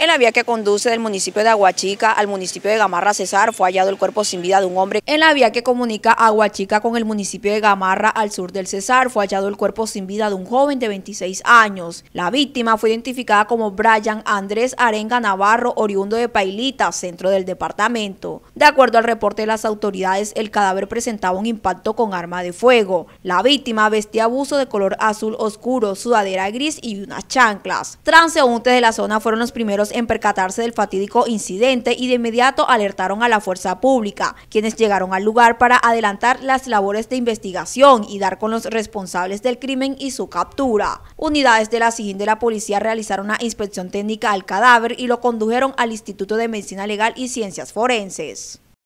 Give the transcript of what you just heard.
En la vía que conduce del municipio de Aguachica al municipio de Gamarra Cesar fue hallado el cuerpo sin vida de un hombre. En la vía que comunica Aguachica con el municipio de Gamarra al sur del Cesar fue hallado el cuerpo sin vida de un joven de 26 años. La víctima fue identificada como Brian Andrés Arenga Navarro, oriundo de Pailita, centro del departamento. De acuerdo al reporte de las autoridades, el cadáver presentaba un impacto con arma de fuego. La víctima vestía abuso de color azul oscuro, sudadera gris y unas chanclas. Transeúntes de la zona fueron los primeros en percatarse del fatídico incidente y de inmediato alertaron a la fuerza pública, quienes llegaron al lugar para adelantar las labores de investigación y dar con los responsables del crimen y su captura. Unidades de la SIGIN de la policía realizaron una inspección técnica al cadáver y lo condujeron al Instituto de Medicina Legal y Ciencias Forenses.